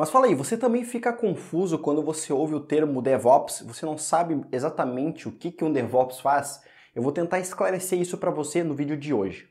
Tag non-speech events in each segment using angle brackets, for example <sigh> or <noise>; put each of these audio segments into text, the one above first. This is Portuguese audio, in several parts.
Mas fala aí, você também fica confuso quando você ouve o termo DevOps? Você não sabe exatamente o que, que um DevOps faz? Eu vou tentar esclarecer isso para você no vídeo de hoje.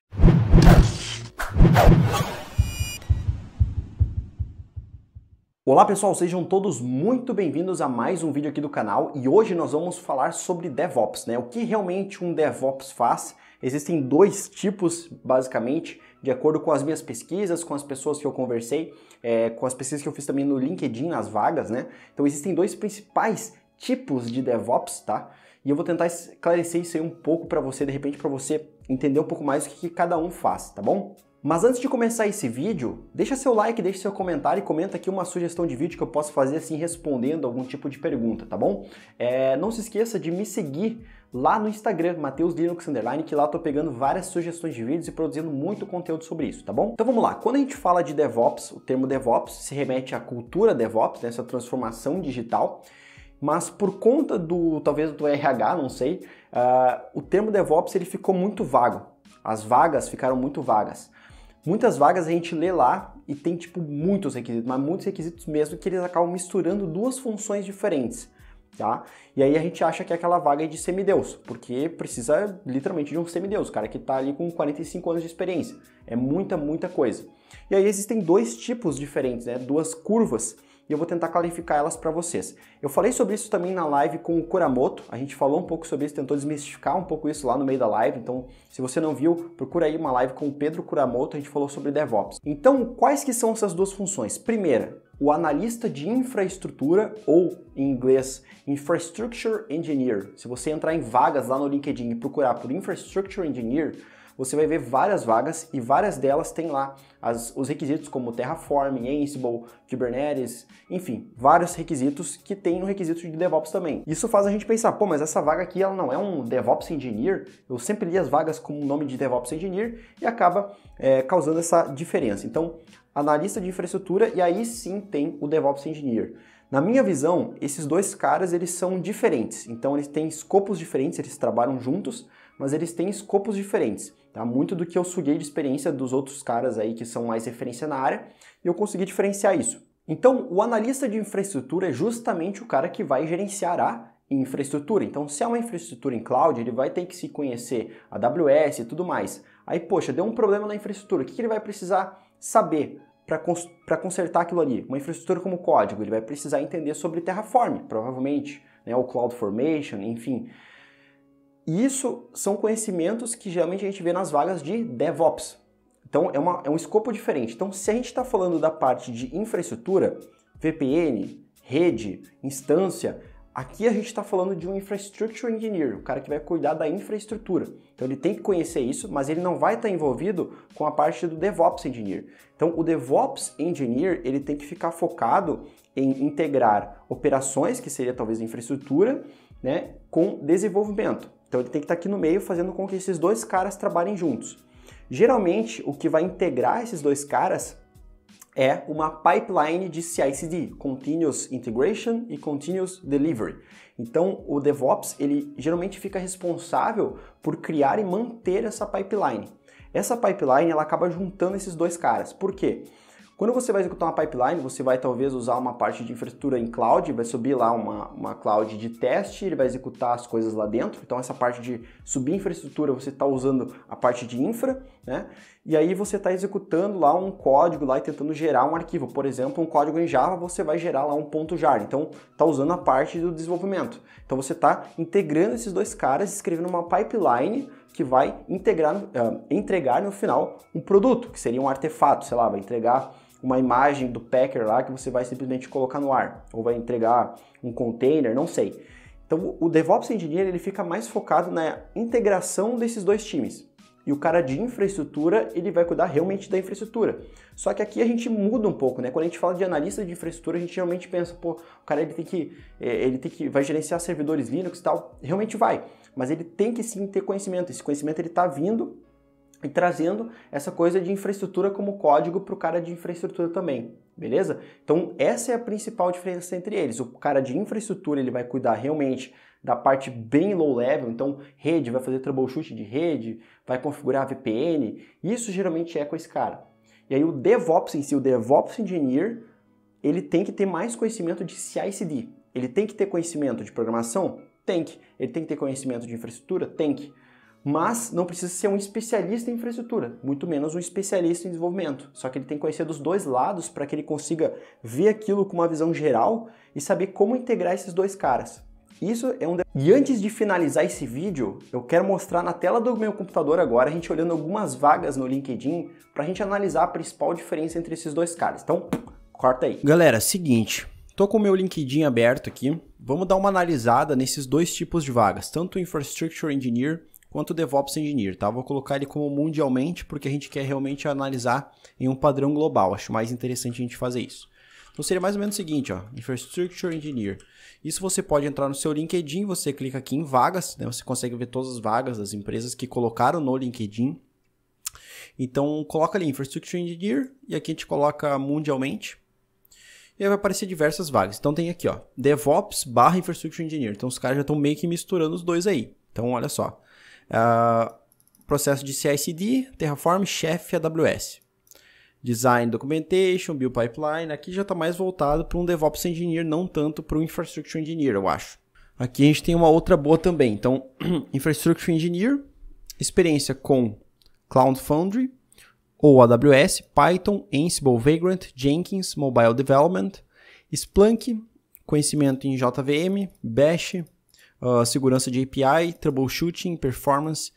Olá pessoal, sejam todos muito bem-vindos a mais um vídeo aqui do canal e hoje nós vamos falar sobre DevOps, né? O que realmente um DevOps faz? Existem dois tipos, basicamente de acordo com as minhas pesquisas, com as pessoas que eu conversei, é, com as pesquisas que eu fiz também no LinkedIn, nas vagas, né? Então existem dois principais tipos de DevOps, tá? E eu vou tentar esclarecer isso aí um pouco para você, de repente, para você entender um pouco mais o que, que cada um faz, tá bom? Mas antes de começar esse vídeo, deixa seu like, deixa seu comentário e comenta aqui uma sugestão de vídeo que eu posso fazer assim respondendo algum tipo de pergunta, tá bom? É, não se esqueça de me seguir lá no Instagram, Mateus Linux Underline, que lá eu tô pegando várias sugestões de vídeos e produzindo muito conteúdo sobre isso, tá bom? Então vamos lá, quando a gente fala de DevOps, o termo DevOps se remete à cultura DevOps, né, transformação digital, mas por conta do, talvez do RH, não sei, uh, o termo DevOps ele ficou muito vago, as vagas ficaram muito vagas. Muitas vagas a gente lê lá e tem tipo muitos requisitos, mas muitos requisitos mesmo que eles acabam misturando duas funções diferentes, tá? E aí a gente acha que é aquela vaga é de semideus, porque precisa literalmente de um semideus, cara que tá ali com 45 anos de experiência. É muita, muita coisa. E aí existem dois tipos diferentes, né? Duas curvas e eu vou tentar clarificar elas para vocês. Eu falei sobre isso também na live com o Kuramoto, a gente falou um pouco sobre isso, tentou desmistificar um pouco isso lá no meio da live, então se você não viu, procura aí uma live com o Pedro Kuramoto, a gente falou sobre DevOps. Então, quais que são essas duas funções? Primeira, o analista de infraestrutura, ou em inglês, Infrastructure Engineer. Se você entrar em vagas lá no LinkedIn e procurar por Infrastructure Engineer, você vai ver várias vagas e várias delas têm lá as, os requisitos como Terraform, Ansible, Kubernetes, enfim, vários requisitos que tem no requisito de DevOps também. Isso faz a gente pensar, pô, mas essa vaga aqui ela não é um DevOps Engineer, eu sempre li as vagas com o nome de DevOps Engineer e acaba é, causando essa diferença. Então, analista de infraestrutura e aí sim tem o DevOps Engineer. Na minha visão, esses dois caras eles são diferentes. Então eles têm escopos diferentes, eles trabalham juntos, mas eles têm escopos diferentes. Tá? Muito do que eu suguei de experiência dos outros caras aí que são mais referência na área e eu consegui diferenciar isso. Então, o analista de infraestrutura é justamente o cara que vai gerenciar a infraestrutura. Então, se é uma infraestrutura em cloud, ele vai ter que se conhecer AWS e tudo mais. Aí, poxa, deu um problema na infraestrutura, o que ele vai precisar saber? para consertar aquilo ali. Uma infraestrutura como código, ele vai precisar entender sobre Terraform, provavelmente, né, ou CloudFormation, enfim. E isso são conhecimentos que geralmente a gente vê nas vagas de DevOps. Então é, uma, é um escopo diferente. Então, se a gente está falando da parte de infraestrutura, VPN, rede, instância, aqui a gente está falando de um infrastructure engineer, o cara que vai cuidar da infraestrutura. Então ele tem que conhecer isso, mas ele não vai estar tá envolvido com a parte do DevOps engineer. Então o DevOps engineer ele tem que ficar focado em integrar operações, que seria talvez infraestrutura, né, com desenvolvimento. Então ele tem que estar tá aqui no meio fazendo com que esses dois caras trabalhem juntos. Geralmente, o que vai integrar esses dois caras é uma pipeline de CI/CD, Continuous Integration e Continuous Delivery. Então, o DevOps, ele geralmente fica responsável por criar e manter essa pipeline. Essa pipeline, ela acaba juntando esses dois caras. Por quê? Quando você vai executar uma pipeline, você vai talvez usar uma parte de infraestrutura em cloud, vai subir lá uma, uma cloud de teste, ele vai executar as coisas lá dentro. Então, essa parte de subir infraestrutura, você está usando a parte de infra, né? E aí você está executando lá um código lá e tentando gerar um arquivo. Por exemplo, um código em Java, você vai gerar lá um ponto jar. Então, está usando a parte do desenvolvimento. Então, você está integrando esses dois caras, escrevendo uma pipeline que vai integrar, uh, entregar no final um produto, que seria um artefato, sei lá, vai entregar uma imagem do packer lá que você vai simplesmente colocar no ar, ou vai entregar um container, não sei. Então o DevOps Engineer ele fica mais focado na integração desses dois times. E o cara de infraestrutura, ele vai cuidar realmente da infraestrutura. Só que aqui a gente muda um pouco, né? Quando a gente fala de analista de infraestrutura, a gente realmente pensa, pô, o cara ele tem que, eh, ele tem que, vai gerenciar servidores Linux e tal. Realmente vai. Mas ele tem que sim ter conhecimento. Esse conhecimento ele está vindo e trazendo essa coisa de infraestrutura como código para o cara de infraestrutura também, beleza? Então essa é a principal diferença entre eles. O cara de infraestrutura ele vai cuidar realmente da parte bem low level, então rede vai fazer troubleshoot de rede, vai configurar VPN, isso geralmente é com esse cara. E aí o DevOps em si, o DevOps Engineer, ele tem que ter mais conhecimento de CI/CD. Ele tem que ter conhecimento de programação, tem que. Ele tem que ter conhecimento de infraestrutura? Tem que mas não precisa ser um especialista em infraestrutura, muito menos um especialista em desenvolvimento. Só que ele tem que conhecer dos dois lados para que ele consiga ver aquilo com uma visão geral e saber como integrar esses dois caras. Isso é um E antes de finalizar esse vídeo, eu quero mostrar na tela do meu computador agora a gente olhando algumas vagas no LinkedIn para a gente analisar a principal diferença entre esses dois caras. Então, corta aí. Galera, seguinte, Estou com o meu LinkedIn aberto aqui. Vamos dar uma analisada nesses dois tipos de vagas, tanto o Infrastructure Engineer quanto DevOps Engineer, tá? Vou colocar ele como mundialmente, porque a gente quer realmente analisar em um padrão global. Acho mais interessante a gente fazer isso. Então seria mais ou menos o seguinte, ó, Infrastructure Engineer. Isso você pode entrar no seu LinkedIn, você clica aqui em vagas, né? Você consegue ver todas as vagas das empresas que colocaram no LinkedIn. Então coloca ali Infrastructure Engineer e aqui a gente coloca mundialmente. E aí vai aparecer diversas vagas. Então tem aqui, ó, DevOps barra Infrastructure Engineer. Então os caras já estão meio que misturando os dois aí. Então olha só. Uh, processo de CI/CD, Terraform, Chef, AWS. Design Documentation, Build Pipeline, aqui já está mais voltado para um DevOps Engineer, não tanto para um Infrastructure Engineer, eu acho. Aqui a gente tem uma outra boa também. Então, <clears throat> Infrastructure Engineer, experiência com Cloud Foundry ou AWS, Python, Ansible, Vagrant, Jenkins, Mobile Development, Splunk, conhecimento em JVM, Bash, uh, segurança de API, troubleshooting, performance.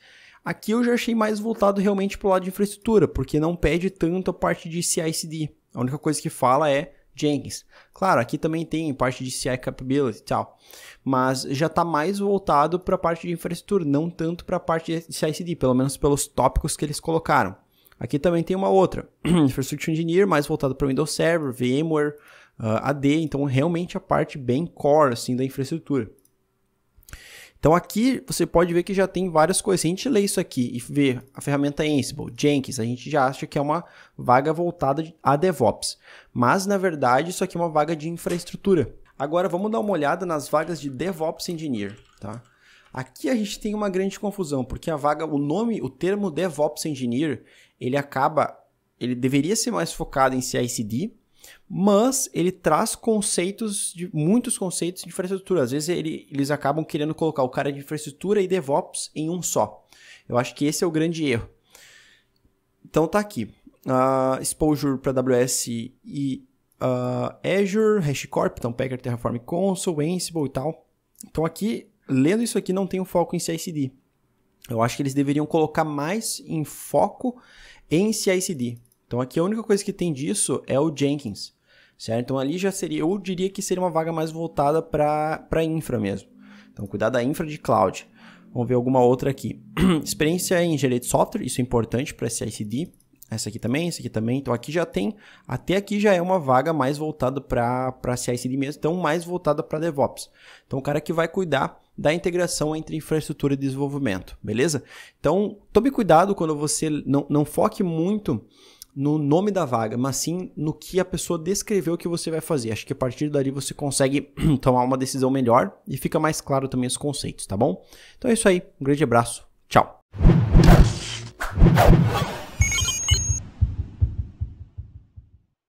Aqui eu já achei mais voltado realmente para o lado de infraestrutura, porque não pede tanto a parte de CI/CD. A única coisa que fala é Jenkins. Claro, aqui também tem parte de CI capability e tal, mas já está mais voltado para a parte de infraestrutura, não tanto para a parte de CI/CD, pelo menos pelos tópicos que eles colocaram. Aqui também tem uma outra, <clears throat> Infrastructure Engineer, mais voltado para Windows Server, VMware, uh, ah, AD, então realmente a parte bem core assim da infraestrutura. Então aqui você pode ver que já tem várias coisas. Se a gente ler isso aqui e ver a ferramenta Ansible, Jenkins, a gente já acha que é uma vaga voltada a DevOps. Mas na verdade isso aqui é uma vaga de infraestrutura. Agora vamos dar uma olhada nas vagas de DevOps Engineer, tá? Aqui a gente tem uma grande confusão, porque a vaga, o nome, o termo DevOps Engineer, ele acaba, ele deveria ser mais focado em CI/CD, mas ele traz conceitos, de, muitos conceitos de infraestrutura. Às vezes ele, eles acabam querendo colocar o cara de infraestrutura e DevOps em um só. Eu acho que esse é o grande erro. Então tá aqui. Uh, exposure para AWS e uh, Azure, HashCorp, então Packer, Terraform Console, Ansible e tal. Então aqui, lendo isso aqui, não tem um foco em CICD. Eu acho que eles deveriam colocar mais em foco em CICD. Então aqui a única coisa que tem disso é o Jenkins, certo? Então ali já seria, eu diria que seria uma vaga mais voltada para infra mesmo. Então cuidar da infra de cloud. Vamos ver alguma outra aqui. <clears throat> Experiência em engenharia de software, isso é importante para CICD. Essa aqui também, essa aqui também. Então aqui já tem, até aqui já é uma vaga mais voltada para CICD mesmo, então mais voltada para DevOps. Então o cara que vai cuidar da integração entre infraestrutura e desenvolvimento, beleza? Então tome cuidado quando você não, não foque muito no nome da vaga, mas sim no que a pessoa descreveu que você vai fazer. Acho que a partir dali você consegue <clears throat> tomar uma decisão melhor e fica mais claro também os conceitos, tá bom? Então é isso aí, um grande abraço, tchau!